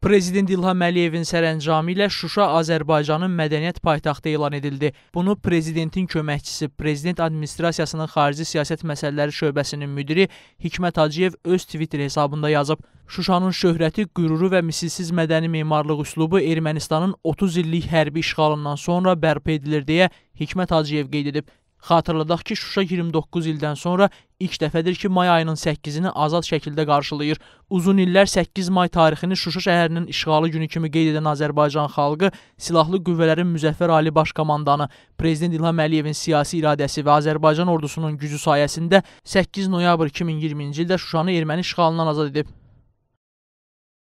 Prezident İlham Əliyevin sərəncamı ilə Şuşa Azərbaycanın mədəniyyət paytaxtı elan edildi. Bunu prezidentin köməkçisi, prezident administrasiyasının xarici siyasət məsələləri şöbəsinin müdiri Hikmət Hacıyev öz Twitter hesabında yazıb. Şuşanın şöhrəti, qüruru və misilsiz mədəni memarlıq üslubu Ermənistanın 30 illik hərbi işğalından sonra bərpa edilir deyə Hikmət Hacıyev qeyd edib. Xatırladaq ki, Şuşa 29 ildən sonra ilk dəfədir ki, may ayının 8-ni azad şəkildə qarşılayır. Uzun illər 8 may tarixini Şuşa şəhərinin işğalı günü kimi qeyd edən Azərbaycan xalqı Silahlı Qüvvələrin Müzəffər Ali Baş Komandanı, Prezident İlham Əliyevin siyasi iradəsi və Azərbaycan ordusunun gücü sayəsində 8 noyabr 2020-ci ildə Şuşanı erməni işğalından azad edib.